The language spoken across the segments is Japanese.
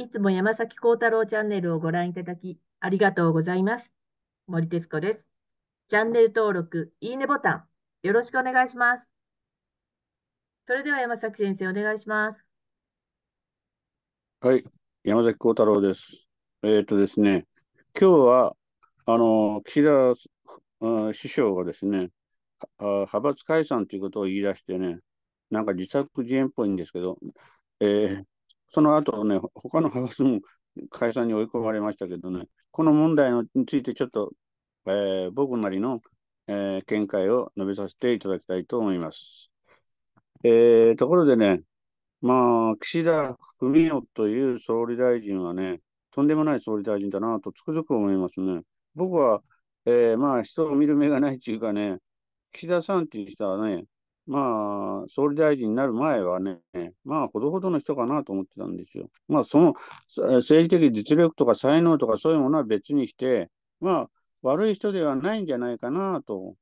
いつも山崎幸太郎チャンネルをご覧いただき、ありがとうございます。森徹子です。チャンネル登録、いいねボタン、よろしくお願いします。それでは山崎先生、お願いします。はい、山崎幸太郎です。えー、っ、とですね、今日は、あの、岸田、うん、師匠がですね、派閥解散ということを言い出してね、なんか自作自演っぽいんですけど、えー、その後ね、他の派閥も解散に追い込まれましたけどね、この問題についてちょっと、えー、僕なりの、えー、見解を述べさせていただきたいと思います。えー、ところでね、まあ、岸田文雄という総理大臣はね、とんでもない総理大臣だなとつくづく思いますね。僕は、えー、まあ、人を見る目がないというかね、岸田さんっていう人はね、まあ、総理大臣になる前はね、まあ、ほどほどの人かなと思ってたんですよ。まあ、その政治的実力とか才能とかそういうものは別にして、まあ、悪い人ではないんじゃないかなと、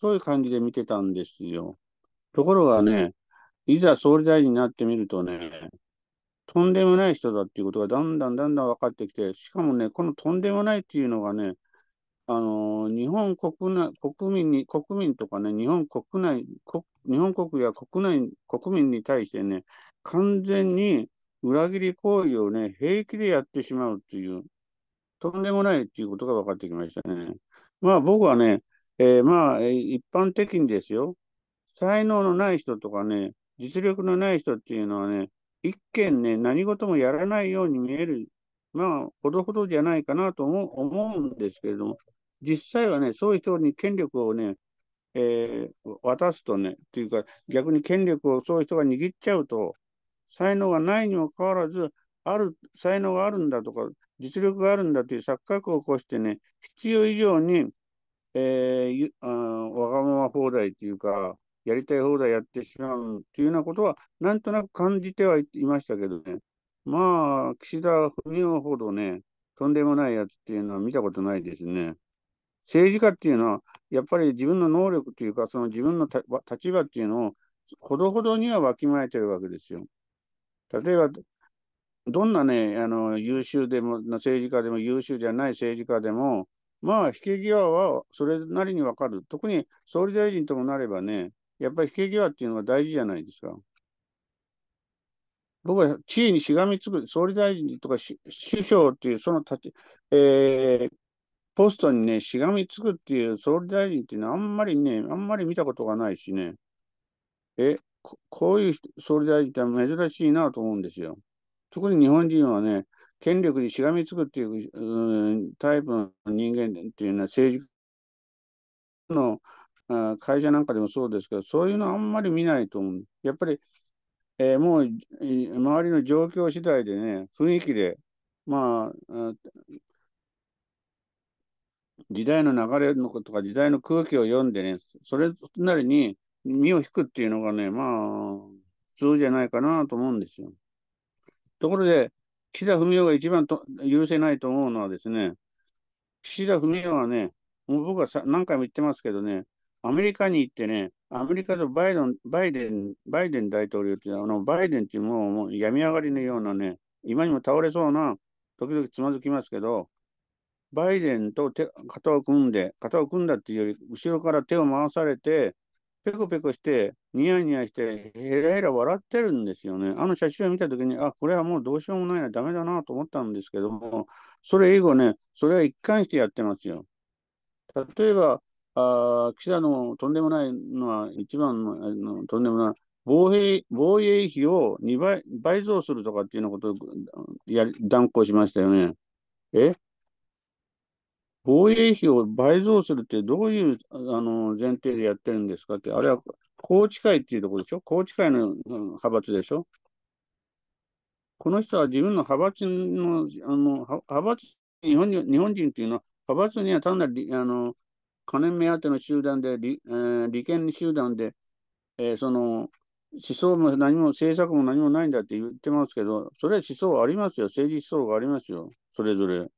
そういう感じで見てたんですよ。ところがね、いざ総理大臣になってみるとね、とんでもない人だっていうことがだんだんだんだん分かってきて、しかもね、このとんでもないっていうのがね、あの日本国内国民に、国民とかね、日本国内、日本国や国内、国民に対してね、完全に裏切り行為をね、平気でやってしまうという、とんでもないということが分かってきましたね。まあ僕はね、えー、まあ一般的にですよ、才能のない人とかね、実力のない人っていうのはね、一見ね、何事もやらないように見える、まあ、ほどほどじゃないかなと思うんですけれども、実際はね、そういう人に権力をね、えー、渡すとね、というか、逆に権力をそういう人が握っちゃうと、才能がないにもかかわらず、ある、才能があるんだとか、実力があるんだという錯覚を起こしてね、必要以上に、えー、わがまま放題というか、やりたい放題やってしまうというようなことは、なんとなく感じてはいましたけどね。まあ、岸田文雄ほどね、とんでもないやつっていうのは見たことないですね。政治家っていうのは、やっぱり自分の能力というか、その自分の立場っていうのを、ほどほどにはわきまえてるわけですよ。例えば、どんなね、あの優秀でも、政治家でも優秀じゃない政治家でも、まあ、引け際はそれなりにわかる。特に総理大臣ともなればね、やっぱり引け際っていうのが大事じゃないですか。僕は地位にしがみつく、総理大臣とか首相っていう、その立ち、えー、ポストにね、しがみつくっていう総理大臣っていうのはあんまりね、あんまり見たことがないしね、え、ここういう総理大臣って珍しいなと思うんですよ。特に日本人はね、権力にしがみつくっていううタイプの人間っていうのは政治の会社なんかでもそうですけど、そういうのあんまり見ないと思う。やっぱり、えー、もう、周りの状況次第でね、雰囲気で、まあ、時代の流れのことか時代の空気を読んでね、それなりに身を引くっていうのがね、まあ、普通じゃないかなと思うんですよ。ところで、岸田文雄が一番と許せないと思うのはですね、岸田文雄はね、もう僕はさ何回も言ってますけどね、アメリカに行ってね、アメリカとバイデンバイデンバイデン大統領っていうのは、あのバイデンっていうもうもう病み上がりのようなね、今にも倒れそうな、時々つまずきますけど、バイデンと手肩を組んで、肩を組んだっていうより、後ろから手を回されて、ペコペコして、ニヤニヤして、へらへら笑ってるんですよね。あの写真を見たときに、あ、これはもうどうしようもないな、ダメだなと思ったんですけども、それ以後ね、それは一貫してやってますよ。例えば、あ岸田のとんでもないのは、一番のとんでもない、防衛防衛費を2倍倍増するとかっていうようなことをや断行しましたよね。え防衛費を倍増するってどういうあの前提でやってるんですかって、あれは宏池会っていうところでしょ宏池会の派閥でしょこの人は自分の派閥の、あの派閥日本日本人っていうのは、派閥には単なるあの金目当ての集団で、利,、えー、利権集団で、えー、その思想も何も政策も何もないんだって言ってますけど、それは思想ありますよ、政治思想がありますよ、それぞれ。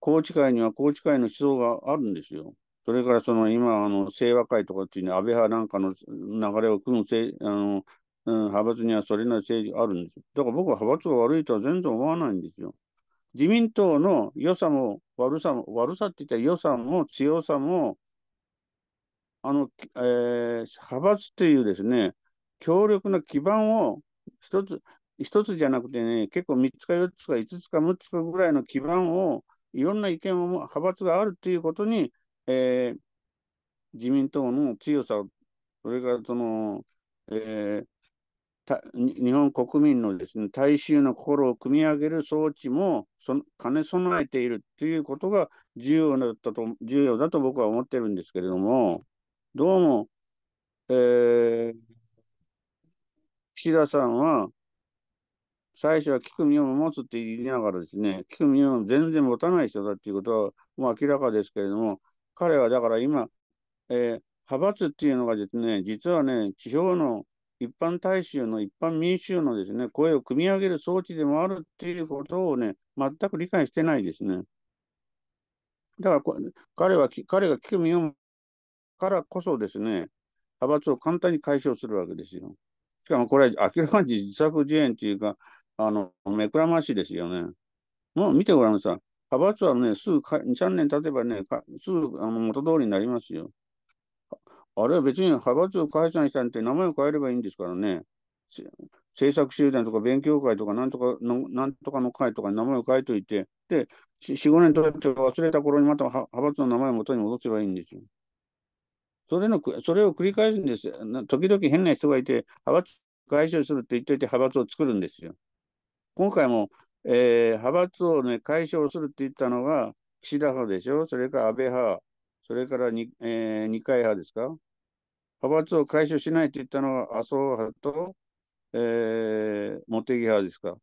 宏池会には宏池会の思想があるんですよ。それからその今、あの清和会とかっていうね、安倍派なんかの流れを組むせあの、うん、派閥にはそれなり政治があるんですよ。だから僕は派閥が悪いとは全然思わないんですよ。自民党の良さも悪さも、悪さって言ったら良さも強さも、あの、えー、派閥っていうですね、強力な基盤を一つ、一つじゃなくてね、結構3つか4つか5つか6つかぐらいの基盤をいろんな意見を、派閥があるということに、えー、自民党の強さを、それからその、えー、日本国民のですね大衆の心を組み上げる装置もそ兼ね備えているということが重要だったと重要だと僕は思ってるんですけれども、どうも、えー、岸田さんは最初は聞く耳を持つって言いながらですね、聞く耳を全然持たない人だっていうことは、もう明らかですけれども、彼はだから今、えー、派閥っていうのがですね、実はね、地方の一般大衆の一般民衆のですね、声を組み上げる装置でもあるっていうことをね、全く理解してないですね。だから彼は、彼が聞く身をからこそですね、派閥を簡単に解消するわけですよ。しかもこれは明らかに自作自演というか、あの、目くらましですよね。もう見てごらんなさい。派閥はね、すぐか2、3年経てばね、かすぐあの元通りになりますよ。あれは別に派閥を解散したんって名前を変えればいいんですからね。政策集団とか勉強会とかなんとかの、なんとかの会とか名前を変えといて、で、4、5年経って忘れた頃にまた派閥の名前を元に戻せばいいんですよ。それの、それを繰り返すんですよ。時々変な人がいて、派閥解消するって言っておいて派閥を作るんですよ。今回も、えー、派閥を、ね、解消するって言ったのが、岸田派でしょ、それから安倍派、それからに、えー、二階派ですか。派閥を解消しないって言ったのは麻生派と、えー、茂木派ですか。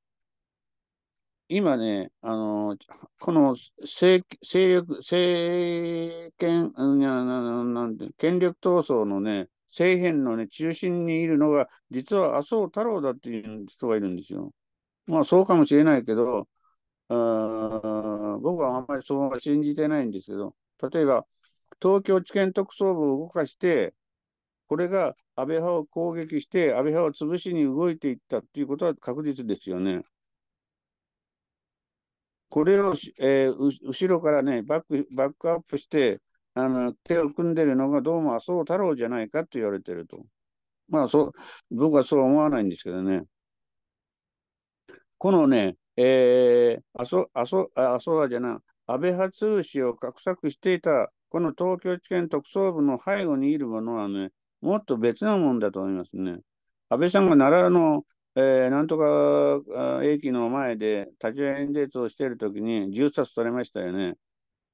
今ね、あのこの政政力政権なんて、権力闘争のね、政変の、ね、中心にいるのが、実は麻生太郎だっていう人がいるんですよ。まあそうかもしれないけど、あ僕はあんまりそう信じてないんですけど、例えば、東京地検特捜部を動かして、これが安倍派を攻撃して、安倍派を潰しに動いていったっていうことは確実ですよね。これを、えー、後ろからねバック、バックアップして、あの手を組んでるのがどうも麻生太郎じゃないかと言われてると。まあそう、僕はそう思わないんですけどね。このね、えー、麻生、麻生、麻生はじゃない、安倍派通氏を画策していた、この東京地検特捜部の背後にいるものはね、もっと別なもんだと思いますね。安倍さんが奈良の、えー、なんとか駅の前で立ち会い演説をしているときに銃殺されましたよね。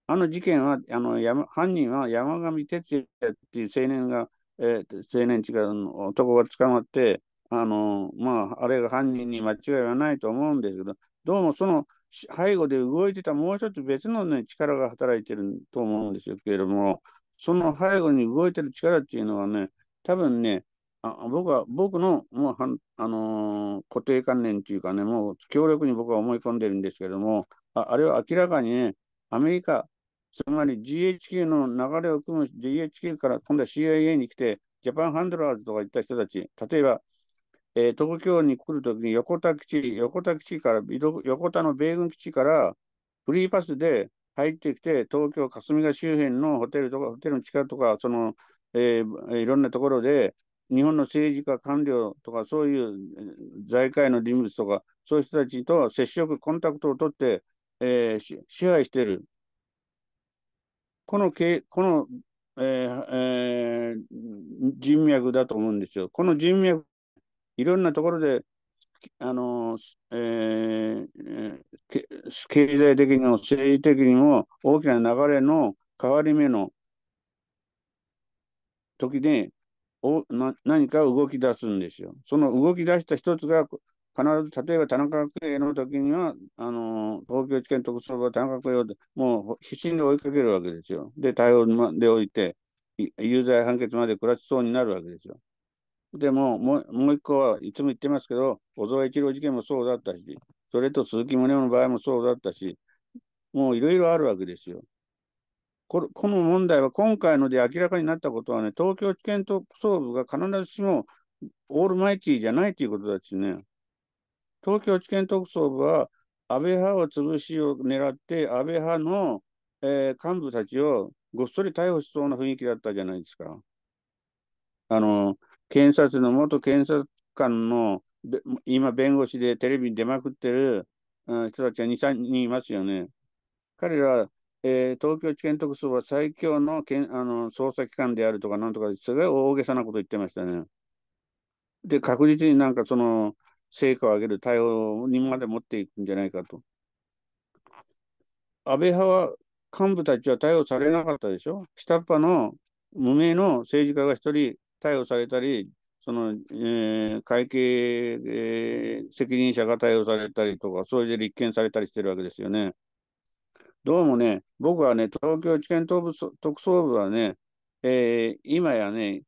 あの事件は、あの犯人は山上哲也っていう青年が、えー、青年違う男が捕まって、あの、まあ、あれが犯人に間違いはないと思うんですけど、どうもその背後で動いてたもう一つ別の、ね、力が働いてると思うんですよけれども、その背後に動いてる力っていうのはね、多分ね、あ僕は僕のもうは、あのー、固定観念というかね、もう強力に僕は思い込んでるんですけども、ああれは明らかにね、アメリカ、つまり GHQ の流れを組む GHQ から今度は CIA に来て、ジャパンハンドラーズとか言った人たち、例えばえー、東京に来るときに横田基地、横田基地から、横田の米軍基地からフリーパスで入ってきて、東京霞が周辺のホテルとか、ホテルの地下とか、その、えー、いろんなところで、日本の政治家、官僚とか、そういう財界の人物とか、そういう人たちと接触、コンタクトを取って、えー、支配している。このけこの、えーえー、人脈だと思うんですよ。この人脈いろんなところで、あの、えー、経済的にも政治的にも大きな流れの変わり目の時でおな何か動き出すんですよ。その動き出した一つが、必ず、例えば田中角栄の時には、あの、東京地検特捜部は田中角栄をもう必死に追いかけるわけですよ。で、対応でおいて、有罪判決まで暮らしそうになるわけですよ。でも、もう、もう一個はいつも言ってますけど、小沢一郎事件もそうだったし、それと鈴木宗男の場合もそうだったし、もういろいろあるわけですよ。この問題は今回ので明らかになったことはね、東京地検特捜部が必ずしもオールマイティじゃないということだしね。東京地検特捜部は安倍派を潰しを狙って、安倍派の、えー、幹部たちをごっそり逮捕しそうな雰囲気だったじゃないですか。あの、検察の元検察官の今、弁護士でテレビに出まくってる、うん、人たちが2、3人いますよね。彼ら、えー、東京地検特捜は最強のけんあの捜査機関であるとか、なんとか、すごい大げさなこと言ってましたね。で、確実になんかその成果を上げる対応にまで持っていくんじゃないかと。安倍派は幹部たちは逮捕されなかったでしょ。下っ端の無名の政治家が一人逮捕されたり、その、えー、会計、えー、責任者が逮捕されたりとか、それで立件されたりしてるわけですよね。どうもね、僕はね、東京地検特捜部はね、えー、今やね、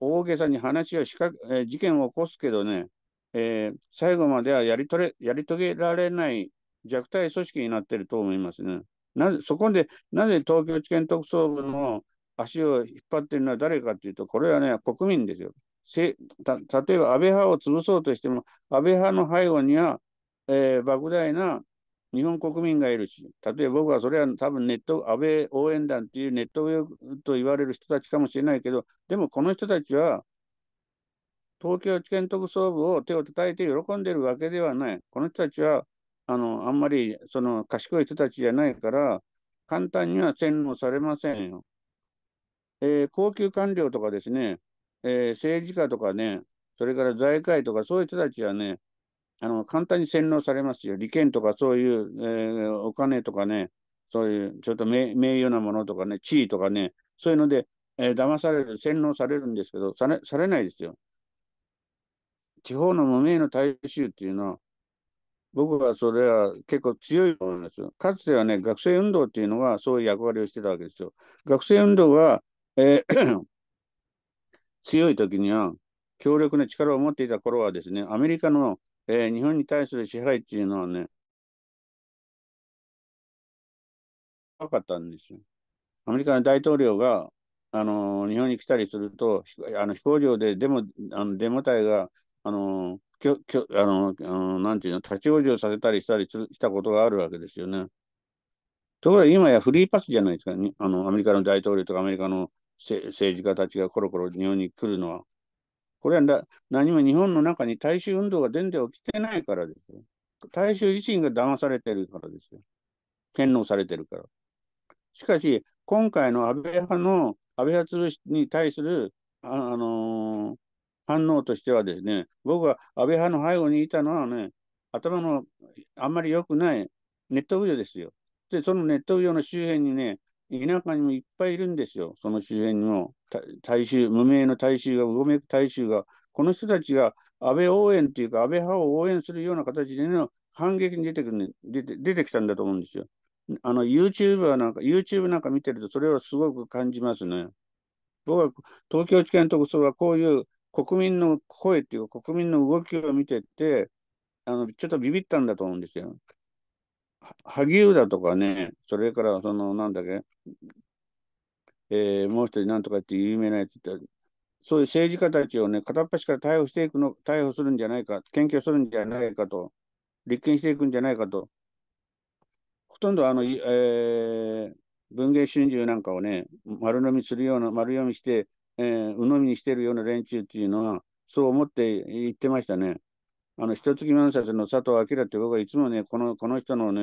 大げさに話をしか、えー、事件を起こすけどね、えー、最後まではやり取れやり遂げられない弱体組織になってると思いますね。なぜそこで、なぜ東京地検特捜部の足を引っ張ってるのは誰かというと、これはね、国民ですよ。例えば安倍派を潰そうとしても、安倍派の背後には、えー、莫大な日本国民がいるし、例えば僕はそれは多分ネット、安倍応援団というネットウェブと言われる人たちかもしれないけど、でもこの人たちは、東京地検特捜部を手を叩いて喜んでいるわけではない。この人たちは、あの、あんまり、その、賢い人たちじゃないから、簡単には洗脳されませんよ。えー、高級官僚とかですね、えー、政治家とかね、それから財界とかそういう人たちはね、あの簡単に洗脳されますよ。利権とかそういう、えー、お金とかね、そういうちょっと名誉なものとかね、地位とかね、そういうので、えー、騙される、洗脳されるんですけど、されされないですよ。地方の無名の大衆っていうのは、僕はそれは結構強いと思いますよ。かつてはね、学生運動っていうのがそういう役割をしてたわけですよ。学生運動はえー、強い時には強力な力を持っていた頃はですね、アメリカの、えー、日本に対する支配っていうのはね、分かったんですよ。アメリカの大統領が、あのー、日本に来たりすると、あの飛行場でデモあのデモ隊が、あのきょきょあのあのなんていうの、立ち往生させたりしたりしたことがあるわけですよね。ところが今やフリーパスじゃないですか、ね、あのアメリカの大統領とかアメリカの政治家たちがコロコロ日本に来るのは。これは何も日本の中に大衆運動が全然起きてないからですよ。大衆自身が騙されてるからですよ。堅納されてるから。しかし、今回の安倍派の、安倍派潰しに対する、あ、あのー、反応としてはですね、僕は安倍派の背後にいたのはね、頭のあんまり良くないネットウヨですよ。で、そのネットウヨの周辺にね、田舎にもいっぱいいるんですよ、その周辺にも。大衆、無名の大衆が、うごめく大衆が、この人たちが安倍応援というか、安倍派を応援するような形での反撃に出てくる、出て出てきたんだと思うんですよ。あの、YouTube なんか、YouTube なんか見てると、それはすごく感じますね。僕は東京地検特捜はこういう国民の声っていうか、国民の動きを見てて、あのちょっとビビったんだと思うんですよ。萩生田とかね、それからその、なんだっけ、えー、もう一人なんとかって有名なやつって、そういう政治家たちをね、片っ端から逮捕していくの、逮捕するんじゃないか、検挙するんじゃないかと、立件していくんじゃないかと、ほとんどあの、えー、文藝春秋なんかをね、丸飲みするような、丸読みして、えー、鵜呑みにしてるような連中っていうのは、そう思って言ってましたね。あの、一月万冊の佐藤明って僕はいつもね、この、この人のね、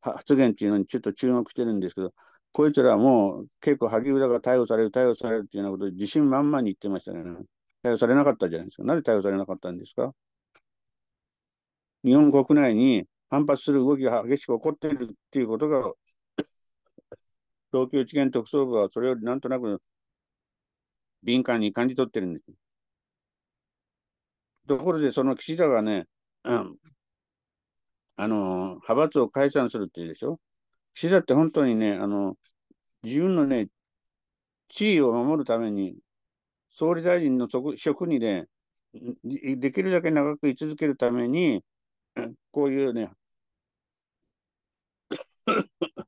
発言っていうのにちょっと注目してるんですけど、こいつらもう結構萩生田が逮捕される、逮捕されるっていうようなこと自信満々に言ってましたね。逮捕されなかったじゃないですか。なぜ逮捕されなかったんですか日本国内に反発する動きが激しく起こっているっていうことが、東京地検特捜部はそれよりなんとなく敏感に感じ取ってるんです。ところで、その岸田がね、うん、あの、派閥を解散するって言うでしょ。岸田って本当にね、あの、自分のね、地位を守るために、総理大臣の職にね、できるだけ長く居続けるために、こういうね、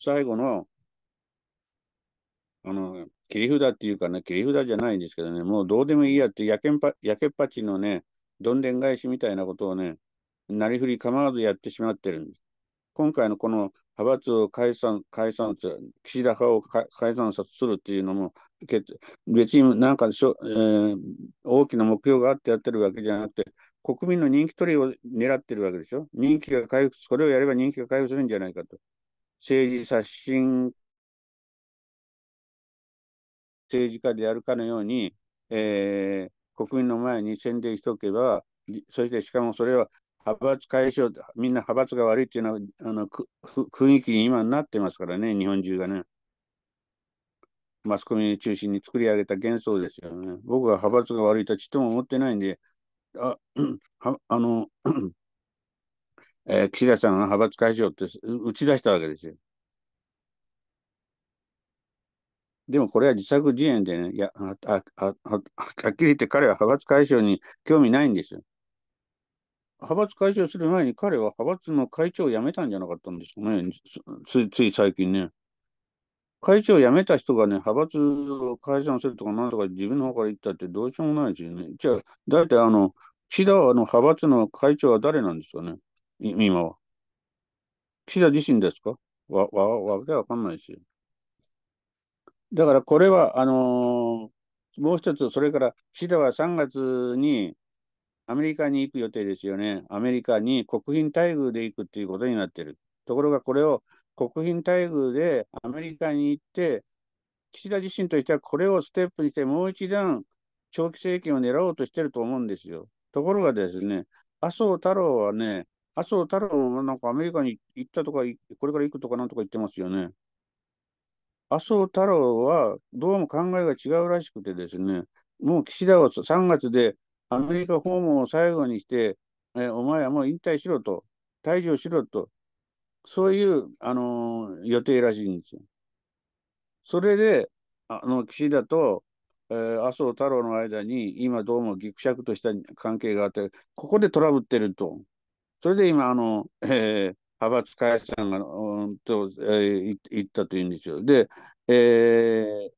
最後のあの、切り札っていうかね、切り札じゃないんですけどね、もうどうでもいいやって、やけんぱやけっぱちのね、どんでん返しみたいなことをね、なりふり構わずやってしまってるんです。今回のこの派閥を解散、解散、岸田派を解散するっていうのも、別になんかしょ、えー、大きな目標があってやってるわけじゃなくて、国民の人気取りを狙ってるわけでしょ。人気が回復、これをやれば人気が回復するんじゃないかと。政治刷新政治家であるかのように、えー、国民の前に宣伝しておけば、そしてしかもそれは派閥解消、みんな派閥が悪いっていうのは、あの雰囲気に今なってますからね、日本中がね。マスコミ中心に作り上げた幻想ですよね。僕は派閥が悪いとちっとも思ってないんで、あ あの、えー、岸田さんが派閥解消って打ち出したわけですよ。でもこれは自作自演でね、いやはっきり言って彼は派閥解消に興味ないんですよ。派閥解消する前に彼は派閥の会長を辞めたんじゃなかったんですかね、つい最近ね。会長を辞めた人がね、派閥を解散するとかなんとか自分の方から言ったってどうしようもないですよね。じゃあ、だってあの、岸田はあの派閥の会長は誰なんですかね、今は。岸田自身ですかわ、わ、わ、わかんないですよ。だからこれは、あのー、もう一つ、それから、岸田は3月にアメリカに行く予定ですよね。アメリカに国賓待遇で行くということになってる。ところが、これを国賓待遇でアメリカに行って、岸田自身としてはこれをステップにして、もう一段長期政権を狙おうとしてると思うんですよ。ところがですね、麻生太郎はね、麻生太郎もなんかアメリカに行ったとか、これから行くとかなんとか言ってますよね。麻生太郎はどうも考えが違うらしくてですね、もう岸田は3月でアメリカ訪問を最後にして、えお前はもう引退しろと、退場しろと、そういう、あのー、予定らしいんですよ。それで、あの岸田と、えー、麻生太郎の間に、今どうもぎくしゃくとした関係があって、ここでトラブってると。それで今、あの、えー、派閥解散が、うんと、えー、言ったというんですよ。で、え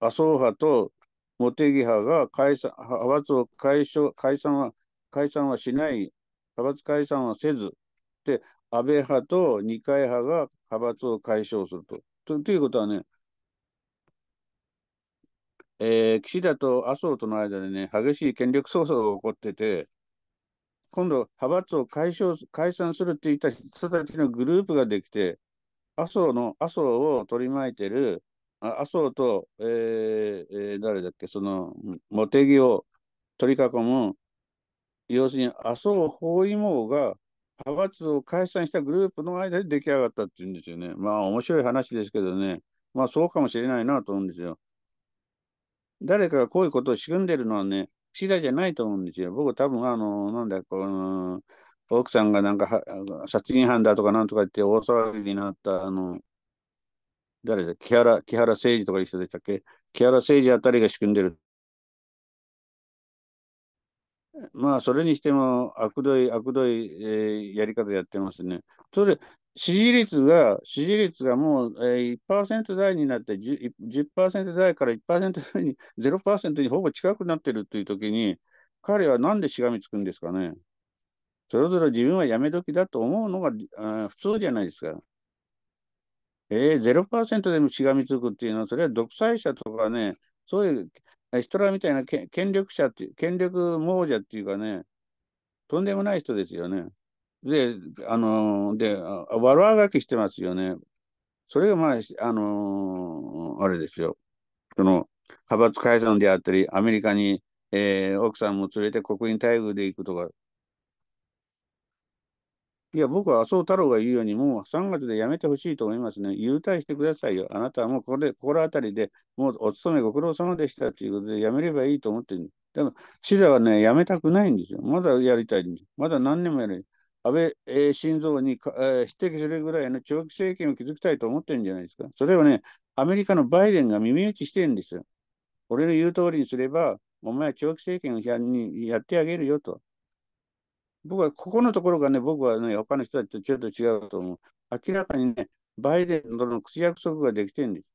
ー、麻生派と茂木派が解散派閥を解消解散は解散はしない、派閥解散はせず、で、安倍派と二階派が派閥を解消すると。とということはね、えー、岸田と麻生との間でね、激しい権力闘争が起こってて、今度、派閥を解消解散するって言った人たちのグループができて、麻生の麻生を取り巻いてる、麻生と、えー、えー、誰だっけ、その茂木を取り囲む、要するに麻生包囲網が派閥を解散したグループの間で出来上がったっていうんですよね。まあ、面白い話ですけどね、まあ、そうかもしれないなと思うんですよ。誰かがこういうことを仕組んでるのはね、次第じゃないと思うんですよ。僕多分、あの、なんだ、この、奥さんがなんか殺人犯だとかなんとか言って大騒ぎになった、あの、誰だ、木原、木原誠二とかいう人でしたっけ木原誠二あたりが仕組んでる。まあ、それにしても、悪どい、悪どい、えー、やり方やってますね。それ、支持率が、支持率がもう、えー、1%台になって 10%, 10台から1%台に、0%にほぼ近くなってるというときに、彼はなんでしがみつくんですかね。それぞれ自分はやめ時だと思うのがあ普通じゃないですか。えー、0%でもしがみつくっていうのは、それは独裁者とかね、そういうヒトラーみたいな権力者って、権力亡者っていうかね、とんでもない人ですよね。で、あの、で、悪あがきしてますよね。それがまあ、あの、あれですよ。その、派閥解散であったり、アメリカに、えー、奥さんも連れて国民待遇で行くとか。いや、僕は麻生太郎が言うように、もう3月でやめてほしいと思いますね。優退してくださいよ。あなたはもうここで心当たりで、もうお勤めご苦労様でしたということで、やめればいいと思ってる。でも、シダはね、やめたくないんですよ。まだやりたいんです。まだ何年もやる。安倍、晋三に、え匹敵するぐらいの長期政権を築きたいと思ってるんじゃないですか。それをね、アメリカのバイデンが耳打ちしてるんですよ。俺の言う通りにすれば、お前は長期政権をやにやってあげるよと。僕は、ここのところがね、僕はね、他の人たちとちょっと違うと思う。明らかにね、バイデンとの口約束ができてるんです。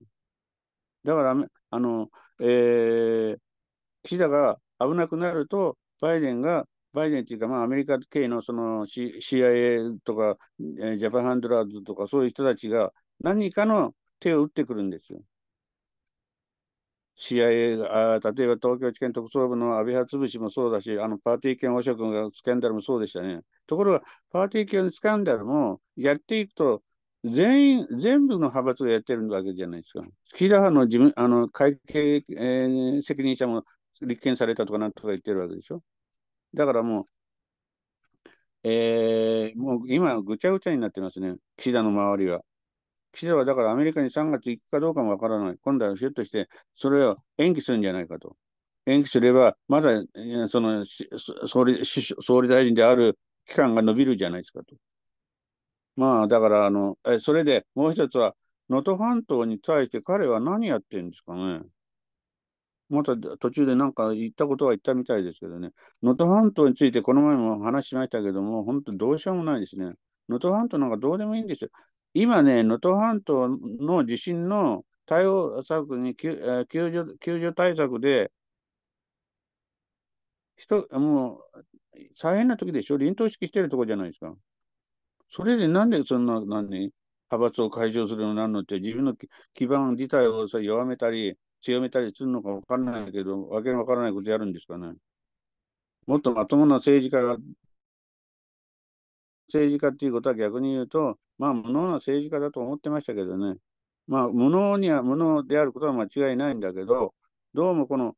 だから、あの、えー、岸田が危なくなると、バイデンがバイデンっていうか、まあ、アメリカ系のその、C、i a とか、えー、ジャパンハンドラーズとか、そういう人たちが何かの手を打ってくるんですよ。CIA が、例えば東京地検特捜部の安倍派潰しもそうだし、あのパーティー券汚職のスキャンダルもそうでしたね。ところが、パーティー券のスキャンダルもやっていくと、全員、全部の派閥がやってるわけじゃないですか。岸田派の自分あの会計、えー、責任者も立件されたとかなんとか言ってるわけでしょ。だからもう、えー、もう今、ぐちゃぐちゃになってますね、岸田の周りは。岸田はだからアメリカに3月行くかどうかもわからない。今度はひょっとして、それを延期するんじゃないかと。延期すれば、まだその総理総理大臣である期間が延びるじゃないですかと。まあ、だからあのえ、それでもう一つは、能登半島に対して彼は何やってるんですかね。また途中でなんか言ったことは言ったみたいですけどね、能登半島についてこの前も話しましたけども、本当どうしようもないですね。能登半島なんかどうでもいいんですよ。今ね、能登半島の地震の対応策に救助救助対策で、人もう大変な時でしょ、臨頭揮してるとこじゃないですか。それでなんでそんな、何派閥を解消するのなんのって、自分の基盤自体をさ弱めたり、強めたりするのか分からないけど、わけの分からないことやるんですかね。もっとまともな政治家が、政治家っていうことは逆に言うと、まあ、無能な政治家だと思ってましたけどね。まあ、無能には無能であることは間違いないんだけど、どうもこの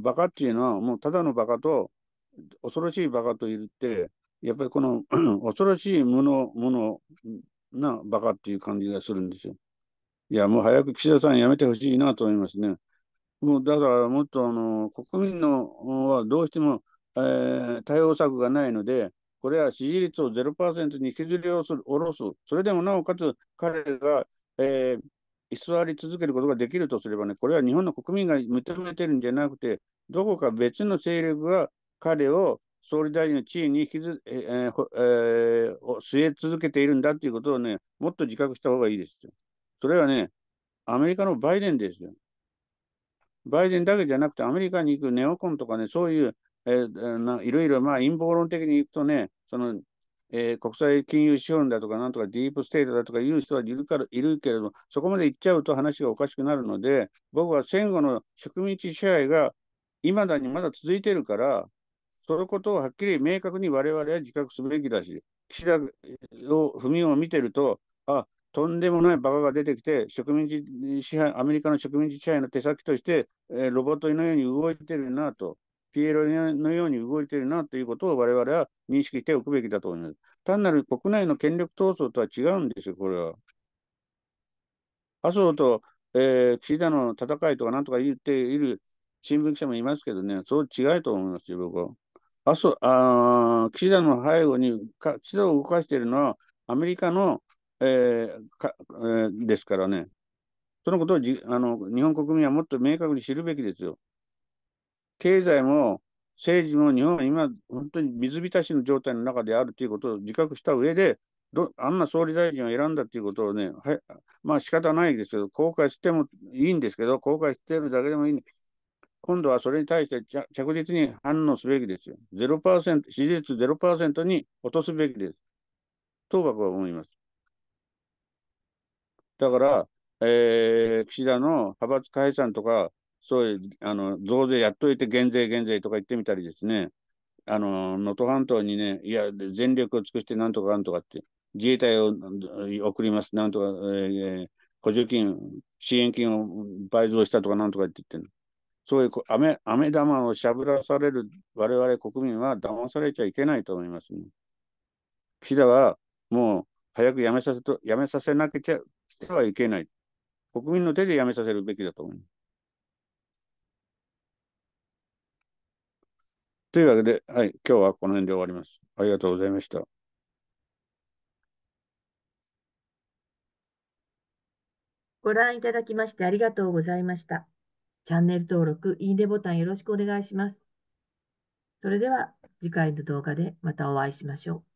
バカっていうのは、もうただのバカと、恐ろしいバカと言って、やっぱりこの 恐ろしい無能、無能なバカっていう感じがするんですよ。いや、もう早く岸田さんやめてほしいなと思いますね。もうだからもっとあの国民のはどうしても、えー、対応策がないので、これは支持率を0%に削り下ろす、それでもなおかつ彼が、えー、居座り続けることができるとすればね、これは日本の国民が認めてるんじゃなくて、どこか別の勢力が彼を総理大臣の地位に引きず、えーえー、据え続けているんだということをね、もっと自覚した方がいいですよ。それはね、アメリカのバイデンですよ。バイデンだけじゃなくて、アメリカに行くネオコンとかね、そういう、えー、いろいろ、まあ、陰謀論的に行くとね、その、えー、国際金融資本だとか、なんとかディープステートだとかいう人はいるからいるけれども、そこまで行っちゃうと話がおかしくなるので、僕は戦後の植民地支配がいまだにまだ続いてるから、そのことをはっきり明確に我々は自覚すべきだし、岸田を踏みを見てると、あとんでもないバカが出てきて、植民地支配、アメリカの植民地支配の手先として、えー、ロボットのように動いてるなと、ピエロのように動いてるなということを我々は認識しておくべきだと思います。単なる国内の権力闘争とは違うんですよ、これは。麻生と、えー、岸田の戦いとかなんとか言っている新聞記者もいますけどね、そう違いと思いますよ、僕は。麻生あ岸田の背後にか、田を動かしているのは、アメリカのえー、かえー、ですからね、そのことをじあの日本国民はもっと明確に知るべきですよ。経済も政治も日本は今、本当に水浸しの状態の中であるということを自覚した上で、どあんな総理大臣を選んだということをね、はい、まあ仕方ないですけど、後悔してもいいんですけど、後悔してるだけでもいい、今度はそれに対して着実に反応すべきですよ。0%、支持率0%に落とすべきです。当学は思います。だから、えー、岸田の派閥解散とか、そういうあの増税やっといて減税減税とか言ってみたりですね、あの、能登半島にね、いや、全力を尽くしてなんとかなんとかって、自衛隊を送ります、なんとか、えー、補助金、支援金を倍増したとかなんとかって言ってるそういうあめ、玉をしゃぶらされる我々国民は騙されちゃいけないと思います、ね、岸田はもう早くやめさせと、やめさせなきゃてはいけない。国民の手で辞めさせるべきだと思う。というわけで、はい、今日はこの辺で終わります。ありがとうございました。ご覧いただきましてありがとうございました。チャンネル登録、いいねボタンよろしくお願いします。それでは次回の動画でまたお会いしましょう。